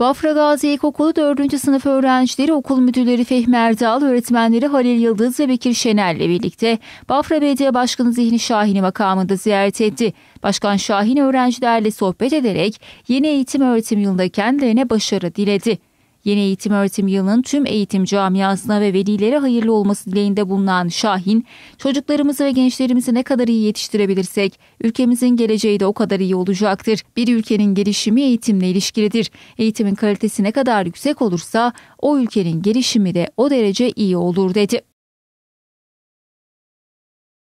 Bafra Gazi İlkokulu 4. sınıf öğrencileri okul müdürleri Fehmi Erdal, öğretmenleri Halil Yıldız ve Bekir Şener ile birlikte Bafra Belediye Başkanı Zihni Şahin'i makamında ziyaret etti. Başkan Şahin öğrencilerle sohbet ederek yeni eğitim öğretim yılında kendilerine başarı diledi. Yeni eğitim öğretim yılının tüm eğitim camiasına ve velilere hayırlı olması dileğinde bulunan Şahin, çocuklarımızı ve gençlerimizi ne kadar iyi yetiştirebilirsek ülkemizin geleceği de o kadar iyi olacaktır. Bir ülkenin gelişimi eğitimle ilişkilidir. Eğitimin kalitesi ne kadar yüksek olursa o ülkenin gelişimi de o derece iyi olur dedi.